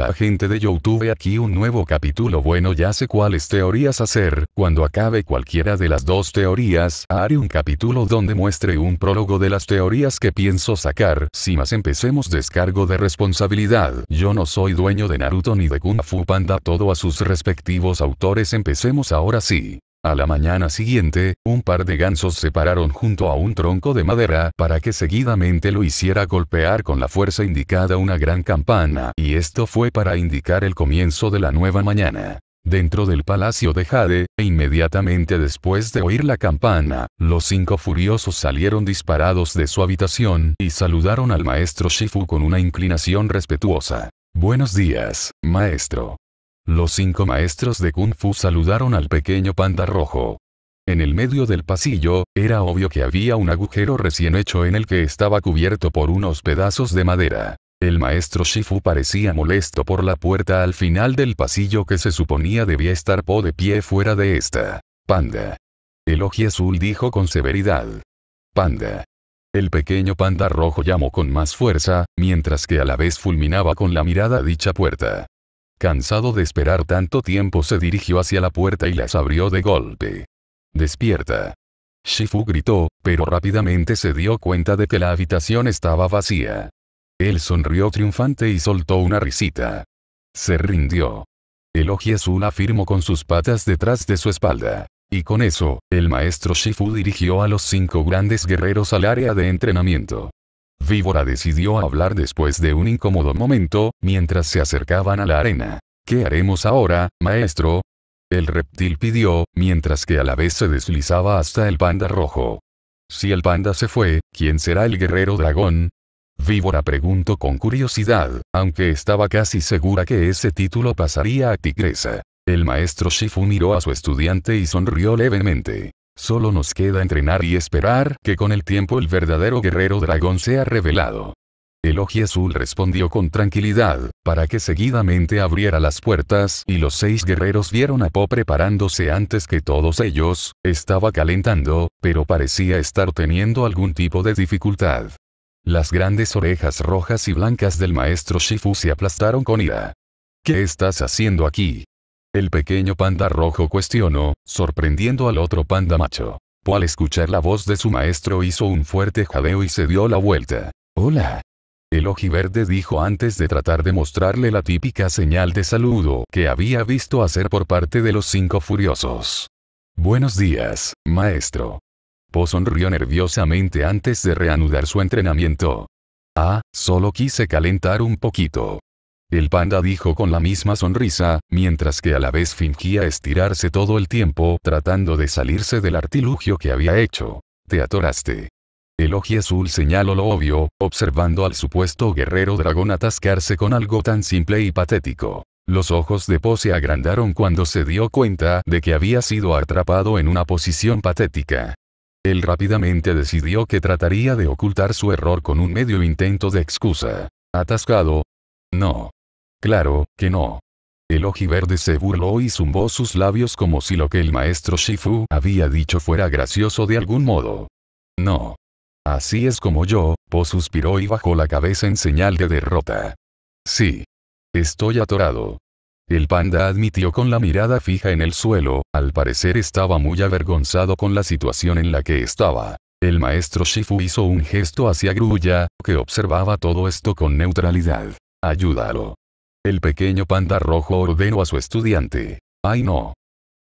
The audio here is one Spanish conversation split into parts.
la gente de Youtube aquí un nuevo capítulo bueno ya sé cuáles teorías hacer, cuando acabe cualquiera de las dos teorías haré un capítulo donde muestre un prólogo de las teorías que pienso sacar, si más empecemos descargo de responsabilidad, yo no soy dueño de Naruto ni de Kung Fu Panda todo a sus respectivos autores empecemos ahora sí. A la mañana siguiente, un par de gansos se pararon junto a un tronco de madera para que seguidamente lo hiciera golpear con la fuerza indicada una gran campana, y esto fue para indicar el comienzo de la nueva mañana. Dentro del palacio de Jade, e inmediatamente después de oír la campana, los cinco furiosos salieron disparados de su habitación y saludaron al maestro Shifu con una inclinación respetuosa. Buenos días, maestro. Los cinco maestros de Kung Fu saludaron al pequeño panda rojo. En el medio del pasillo, era obvio que había un agujero recién hecho en el que estaba cubierto por unos pedazos de madera. El maestro Shifu parecía molesto por la puerta al final del pasillo que se suponía debía estar Po de pie fuera de esta. Panda. El oji azul dijo con severidad. Panda. El pequeño panda rojo llamó con más fuerza, mientras que a la vez fulminaba con la mirada dicha puerta. Cansado de esperar tanto tiempo se dirigió hacia la puerta y las abrió de golpe. Despierta. Shifu gritó, pero rápidamente se dio cuenta de que la habitación estaba vacía. Él sonrió triunfante y soltó una risita. Se rindió. El oji afirmó con sus patas detrás de su espalda. Y con eso, el maestro Shifu dirigió a los cinco grandes guerreros al área de entrenamiento. Víbora decidió hablar después de un incómodo momento, mientras se acercaban a la arena. ¿Qué haremos ahora, maestro? El reptil pidió, mientras que a la vez se deslizaba hasta el panda rojo. Si el panda se fue, ¿quién será el guerrero dragón? Víbora preguntó con curiosidad, aunque estaba casi segura que ese título pasaría a Tigresa. El maestro Shifu miró a su estudiante y sonrió levemente. Solo nos queda entrenar y esperar que con el tiempo el verdadero guerrero dragón sea revelado. El Azul respondió con tranquilidad, para que seguidamente abriera las puertas y los seis guerreros vieron a Po preparándose antes que todos ellos, estaba calentando, pero parecía estar teniendo algún tipo de dificultad. Las grandes orejas rojas y blancas del maestro Shifu se aplastaron con ira. ¿Qué estás haciendo aquí? El pequeño panda rojo cuestionó, sorprendiendo al otro panda macho. Po al escuchar la voz de su maestro hizo un fuerte jadeo y se dio la vuelta. Hola. El ojiverde dijo antes de tratar de mostrarle la típica señal de saludo que había visto hacer por parte de los cinco furiosos. Buenos días, maestro. Po sonrió nerviosamente antes de reanudar su entrenamiento. Ah, solo quise calentar un poquito. El panda dijo con la misma sonrisa, mientras que a la vez fingía estirarse todo el tiempo tratando de salirse del artilugio que había hecho. Te atoraste. El oji azul señaló lo obvio, observando al supuesto guerrero dragón atascarse con algo tan simple y patético. Los ojos de Po se agrandaron cuando se dio cuenta de que había sido atrapado en una posición patética. Él rápidamente decidió que trataría de ocultar su error con un medio intento de excusa. ¿Atascado? No. Claro, que no. El ojiverde se burló y zumbó sus labios como si lo que el maestro Shifu había dicho fuera gracioso de algún modo. No. Así es como yo, Po suspiró y bajó la cabeza en señal de derrota. Sí. Estoy atorado. El panda admitió con la mirada fija en el suelo, al parecer estaba muy avergonzado con la situación en la que estaba. El maestro Shifu hizo un gesto hacia Grulla, que observaba todo esto con neutralidad. Ayúdalo. El pequeño panda rojo ordenó a su estudiante. ¡Ay no!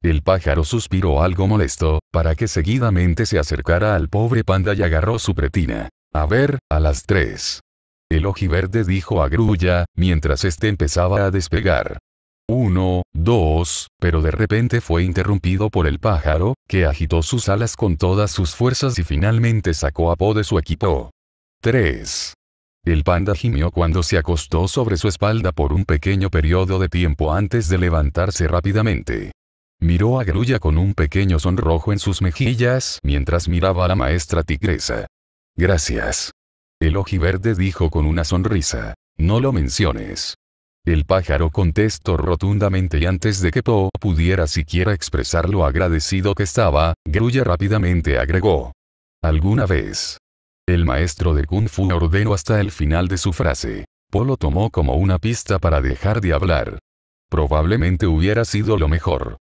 El pájaro suspiró algo molesto, para que seguidamente se acercara al pobre panda y agarró su pretina. A ver, a las tres. El ojiverde dijo a Grulla, mientras este empezaba a despegar. Uno, dos, pero de repente fue interrumpido por el pájaro, que agitó sus alas con todas sus fuerzas y finalmente sacó a Po de su equipo. Tres. El panda gimió cuando se acostó sobre su espalda por un pequeño periodo de tiempo antes de levantarse rápidamente. Miró a Grulla con un pequeño sonrojo en sus mejillas mientras miraba a la maestra tigresa. Gracias. El ojiverde dijo con una sonrisa. No lo menciones. El pájaro contestó rotundamente y antes de que Po pudiera siquiera expresar lo agradecido que estaba, Grulla rápidamente agregó. ¿Alguna vez el maestro de Kung Fu ordenó hasta el final de su frase. Polo tomó como una pista para dejar de hablar. Probablemente hubiera sido lo mejor.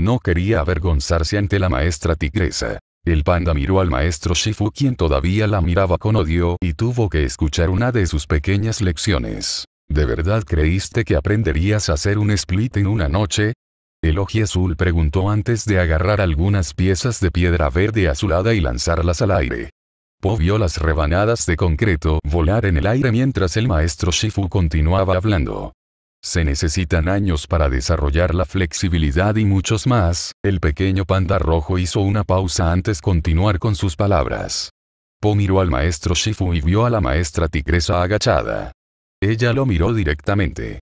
No quería avergonzarse ante la maestra tigresa. El panda miró al maestro Shifu quien todavía la miraba con odio y tuvo que escuchar una de sus pequeñas lecciones. ¿De verdad creíste que aprenderías a hacer un split en una noche? El azul preguntó antes de agarrar algunas piezas de piedra verde azulada y lanzarlas al aire. Po vio las rebanadas de concreto volar en el aire mientras el maestro Shifu continuaba hablando. Se necesitan años para desarrollar la flexibilidad y muchos más, el pequeño panda rojo hizo una pausa antes de continuar con sus palabras. Po miró al maestro Shifu y vio a la maestra tigresa agachada. Ella lo miró directamente.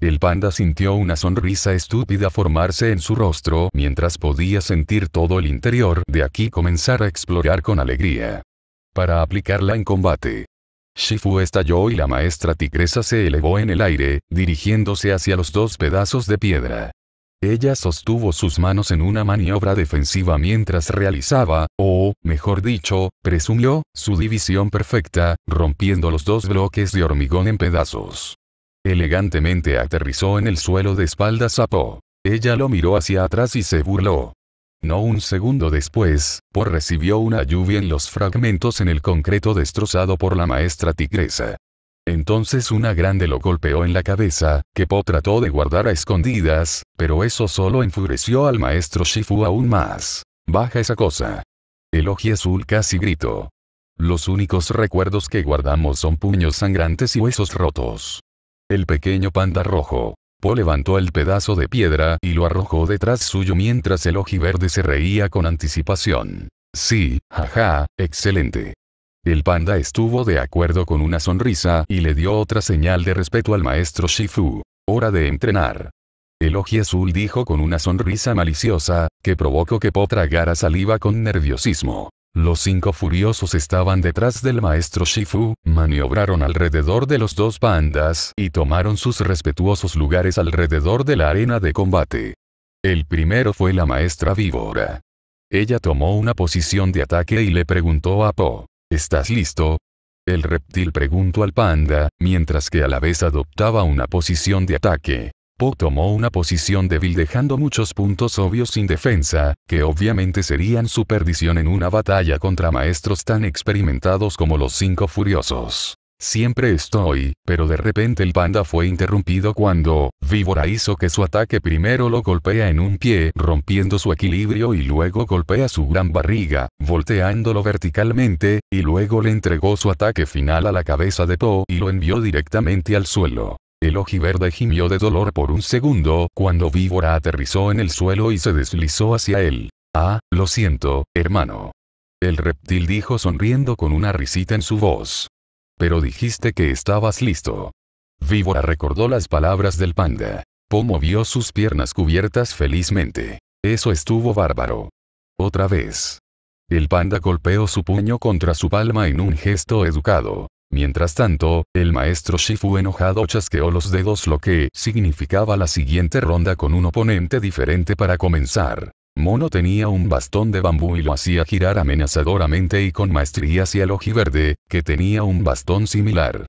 El panda sintió una sonrisa estúpida formarse en su rostro mientras podía sentir todo el interior de aquí comenzar a explorar con alegría para aplicarla en combate. Shifu estalló y la maestra tigresa se elevó en el aire, dirigiéndose hacia los dos pedazos de piedra. Ella sostuvo sus manos en una maniobra defensiva mientras realizaba, o, mejor dicho, presumió, su división perfecta, rompiendo los dos bloques de hormigón en pedazos. Elegantemente aterrizó en el suelo de espaldas a Po. Ella lo miró hacia atrás y se burló. No un segundo después, Po recibió una lluvia en los fragmentos en el concreto destrozado por la maestra tigresa. Entonces una grande lo golpeó en la cabeza, que Po trató de guardar a escondidas, pero eso solo enfureció al maestro Shifu aún más. Baja esa cosa. El azul casi gritó. Los únicos recuerdos que guardamos son puños sangrantes y huesos rotos. El pequeño panda rojo. Po levantó el pedazo de piedra y lo arrojó detrás suyo mientras el verde se reía con anticipación. Sí, jaja, excelente. El panda estuvo de acuerdo con una sonrisa y le dio otra señal de respeto al maestro Shifu. Hora de entrenar. El azul dijo con una sonrisa maliciosa, que provocó que Po tragara saliva con nerviosismo. Los cinco furiosos estaban detrás del maestro Shifu, maniobraron alrededor de los dos pandas y tomaron sus respetuosos lugares alrededor de la arena de combate. El primero fue la maestra víbora. Ella tomó una posición de ataque y le preguntó a Po, ¿estás listo? El reptil preguntó al panda, mientras que a la vez adoptaba una posición de ataque. Po tomó una posición débil dejando muchos puntos obvios sin defensa, que obviamente serían su perdición en una batalla contra maestros tan experimentados como los Cinco Furiosos. Siempre estoy, pero de repente el panda fue interrumpido cuando, Víbora hizo que su ataque primero lo golpea en un pie, rompiendo su equilibrio y luego golpea su gran barriga, volteándolo verticalmente, y luego le entregó su ataque final a la cabeza de Po y lo envió directamente al suelo. El ojiverde gimió de dolor por un segundo cuando Víbora aterrizó en el suelo y se deslizó hacia él. Ah, lo siento, hermano. El reptil dijo sonriendo con una risita en su voz. Pero dijiste que estabas listo. Víbora recordó las palabras del panda. Po movió sus piernas cubiertas felizmente. Eso estuvo bárbaro. Otra vez. El panda golpeó su puño contra su palma en un gesto educado. Mientras tanto, el maestro Shifu enojado chasqueó los dedos lo que significaba la siguiente ronda con un oponente diferente para comenzar. Mono tenía un bastón de bambú y lo hacía girar amenazadoramente y con maestría hacia el ojiverde, que tenía un bastón similar.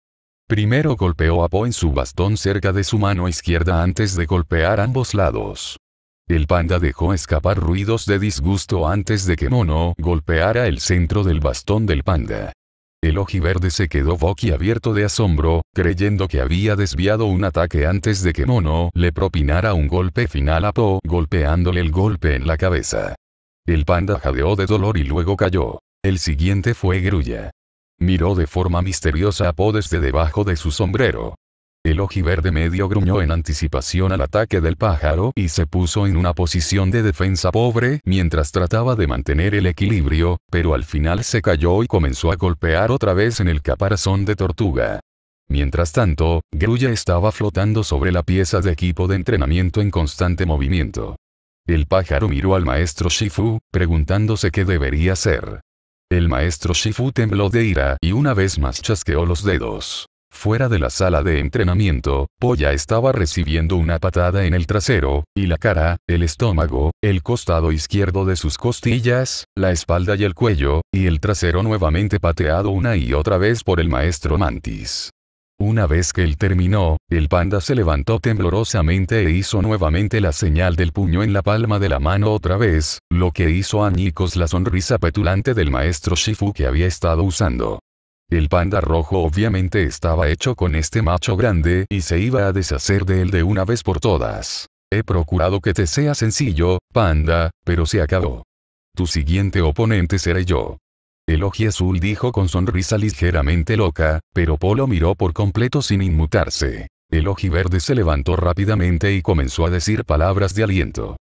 Primero golpeó a Po en su bastón cerca de su mano izquierda antes de golpear ambos lados. El panda dejó escapar ruidos de disgusto antes de que Mono golpeara el centro del bastón del panda. El verde se quedó boquiabierto de asombro, creyendo que había desviado un ataque antes de que Mono le propinara un golpe final a Po golpeándole el golpe en la cabeza. El panda jadeó de dolor y luego cayó. El siguiente fue Grulla. Miró de forma misteriosa a Po desde debajo de su sombrero. El ojiverde medio gruñó en anticipación al ataque del pájaro y se puso en una posición de defensa pobre mientras trataba de mantener el equilibrio, pero al final se cayó y comenzó a golpear otra vez en el caparazón de tortuga. Mientras tanto, Grulla estaba flotando sobre la pieza de equipo de entrenamiento en constante movimiento. El pájaro miró al maestro Shifu, preguntándose qué debería hacer. El maestro Shifu tembló de ira y una vez más chasqueó los dedos. Fuera de la sala de entrenamiento, Polla estaba recibiendo una patada en el trasero, y la cara, el estómago, el costado izquierdo de sus costillas, la espalda y el cuello, y el trasero nuevamente pateado una y otra vez por el maestro Mantis. Una vez que él terminó, el panda se levantó temblorosamente e hizo nuevamente la señal del puño en la palma de la mano otra vez, lo que hizo añicos la sonrisa petulante del maestro Shifu que había estado usando. El panda rojo obviamente estaba hecho con este macho grande y se iba a deshacer de él de una vez por todas. He procurado que te sea sencillo, panda, pero se acabó. Tu siguiente oponente seré yo. El oji azul dijo con sonrisa ligeramente loca, pero Polo miró por completo sin inmutarse. El oji verde se levantó rápidamente y comenzó a decir palabras de aliento.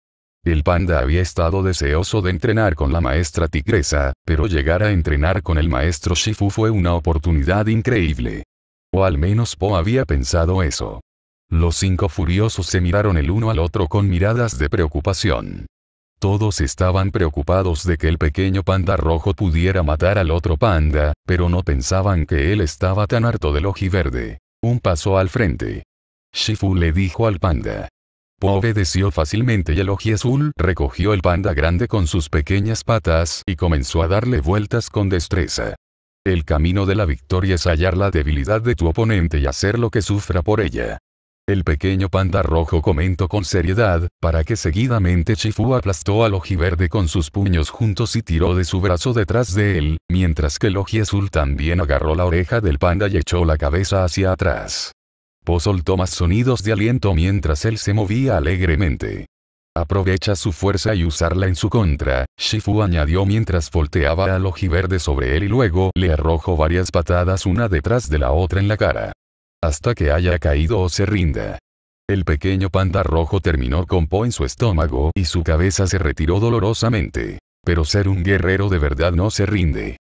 El panda había estado deseoso de entrenar con la maestra tigresa, pero llegar a entrenar con el maestro Shifu fue una oportunidad increíble. O al menos Po había pensado eso. Los cinco furiosos se miraron el uno al otro con miradas de preocupación. Todos estaban preocupados de que el pequeño panda rojo pudiera matar al otro panda, pero no pensaban que él estaba tan harto del verde. Un paso al frente. Shifu le dijo al panda. Po obedeció fácilmente y el azul recogió el panda grande con sus pequeñas patas y comenzó a darle vueltas con destreza. El camino de la victoria es hallar la debilidad de tu oponente y hacer lo que sufra por ella. El pequeño panda rojo comentó con seriedad, para que seguidamente Chifu aplastó al verde con sus puños juntos y tiró de su brazo detrás de él, mientras que el azul también agarró la oreja del panda y echó la cabeza hacia atrás. Po soltó más sonidos de aliento mientras él se movía alegremente. Aprovecha su fuerza y usarla en su contra, Shifu añadió mientras volteaba al ojiverde sobre él y luego le arrojó varias patadas una detrás de la otra en la cara. Hasta que haya caído o se rinda. El pequeño panda rojo terminó con Po en su estómago y su cabeza se retiró dolorosamente. Pero ser un guerrero de verdad no se rinde.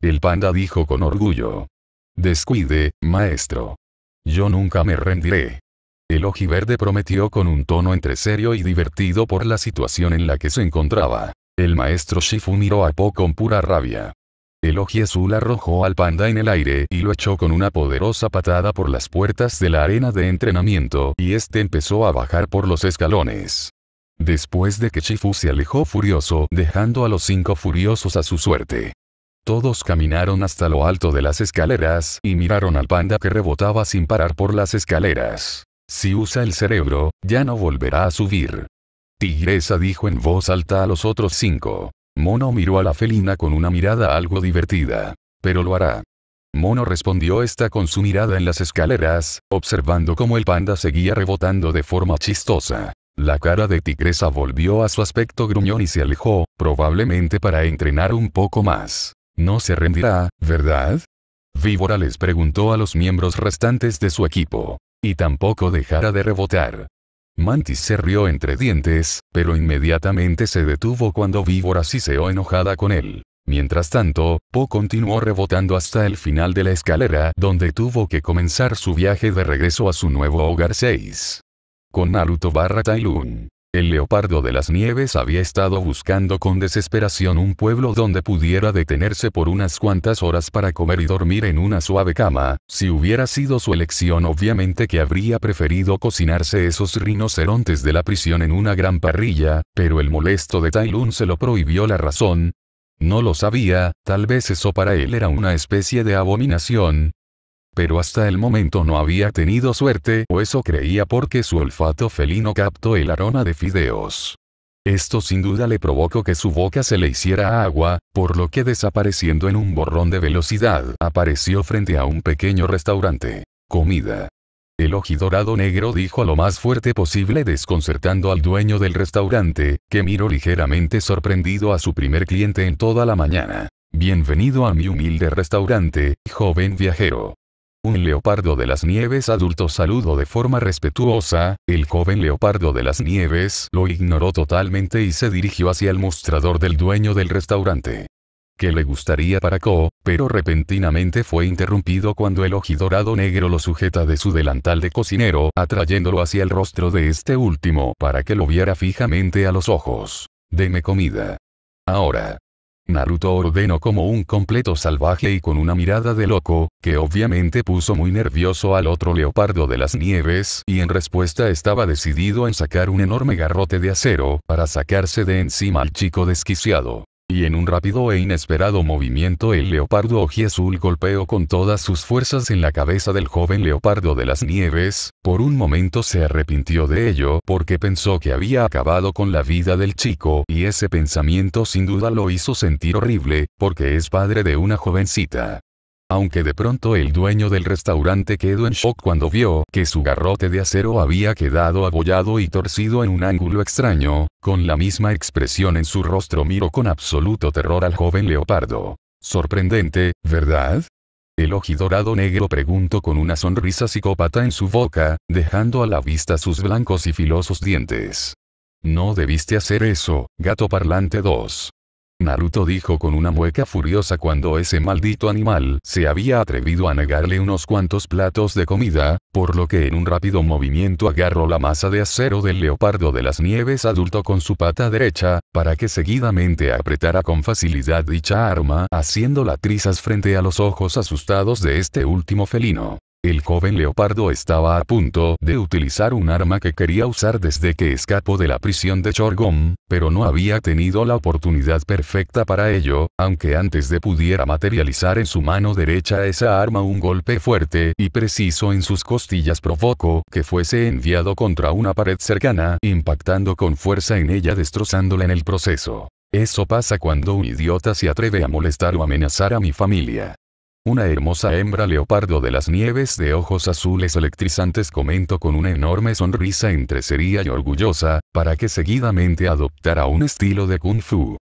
El panda dijo con orgullo. Descuide, maestro. Yo nunca me rendiré. El verde prometió con un tono entre serio y divertido por la situación en la que se encontraba. El maestro Shifu miró a Po con pura rabia. El azul arrojó al panda en el aire y lo echó con una poderosa patada por las puertas de la arena de entrenamiento y este empezó a bajar por los escalones. Después de que Shifu se alejó furioso, dejando a los cinco furiosos a su suerte. Todos caminaron hasta lo alto de las escaleras y miraron al panda que rebotaba sin parar por las escaleras. Si usa el cerebro, ya no volverá a subir. Tigresa dijo en voz alta a los otros cinco. Mono miró a la felina con una mirada algo divertida. Pero lo hará. Mono respondió esta con su mirada en las escaleras, observando cómo el panda seguía rebotando de forma chistosa. La cara de tigresa volvió a su aspecto gruñón y se alejó, probablemente para entrenar un poco más. No se rendirá, ¿verdad? Víbora les preguntó a los miembros restantes de su equipo. Y tampoco dejará de rebotar. Mantis se rió entre dientes, pero inmediatamente se detuvo cuando Víbora se siseó enojada con él. Mientras tanto, Po continuó rebotando hasta el final de la escalera donde tuvo que comenzar su viaje de regreso a su nuevo hogar 6. Con Naruto barra Tailun. El leopardo de las nieves había estado buscando con desesperación un pueblo donde pudiera detenerse por unas cuantas horas para comer y dormir en una suave cama, si hubiera sido su elección obviamente que habría preferido cocinarse esos rinocerontes de la prisión en una gran parrilla, pero el molesto de Tailun se lo prohibió la razón, no lo sabía, tal vez eso para él era una especie de abominación, pero hasta el momento no había tenido suerte o eso creía porque su olfato felino captó el aroma de fideos. Esto sin duda le provocó que su boca se le hiciera agua, por lo que desapareciendo en un borrón de velocidad apareció frente a un pequeño restaurante. Comida. El ojidorado negro dijo lo más fuerte posible desconcertando al dueño del restaurante, que miró ligeramente sorprendido a su primer cliente en toda la mañana. Bienvenido a mi humilde restaurante, joven viajero. Un leopardo de las nieves adulto saludó de forma respetuosa, el joven leopardo de las nieves lo ignoró totalmente y se dirigió hacia el mostrador del dueño del restaurante. Que le gustaría para Ko, pero repentinamente fue interrumpido cuando el ojidorado negro lo sujeta de su delantal de cocinero, atrayéndolo hacia el rostro de este último para que lo viera fijamente a los ojos. Deme comida. Ahora. Naruto ordenó como un completo salvaje y con una mirada de loco, que obviamente puso muy nervioso al otro leopardo de las nieves y en respuesta estaba decidido en sacar un enorme garrote de acero para sacarse de encima al chico desquiciado y en un rápido e inesperado movimiento el leopardo ojiazul golpeó con todas sus fuerzas en la cabeza del joven leopardo de las nieves, por un momento se arrepintió de ello porque pensó que había acabado con la vida del chico y ese pensamiento sin duda lo hizo sentir horrible, porque es padre de una jovencita aunque de pronto el dueño del restaurante quedó en shock cuando vio que su garrote de acero había quedado abollado y torcido en un ángulo extraño, con la misma expresión en su rostro miró con absoluto terror al joven leopardo. Sorprendente, ¿verdad? El dorado negro preguntó con una sonrisa psicópata en su boca, dejando a la vista sus blancos y filosos dientes. No debiste hacer eso, gato parlante 2. Naruto dijo con una mueca furiosa cuando ese maldito animal se había atrevido a negarle unos cuantos platos de comida, por lo que en un rápido movimiento agarró la masa de acero del leopardo de las nieves adulto con su pata derecha, para que seguidamente apretara con facilidad dicha arma haciéndola trizas frente a los ojos asustados de este último felino. El joven leopardo estaba a punto de utilizar un arma que quería usar desde que escapó de la prisión de Chorgom, pero no había tenido la oportunidad perfecta para ello, aunque antes de pudiera materializar en su mano derecha esa arma un golpe fuerte y preciso en sus costillas provocó que fuese enviado contra una pared cercana, impactando con fuerza en ella destrozándola en el proceso. Eso pasa cuando un idiota se atreve a molestar o amenazar a mi familia. Una hermosa hembra leopardo de las nieves de ojos azules electrizantes comentó con una enorme sonrisa entre seria y orgullosa, para que seguidamente adoptara un estilo de kung fu.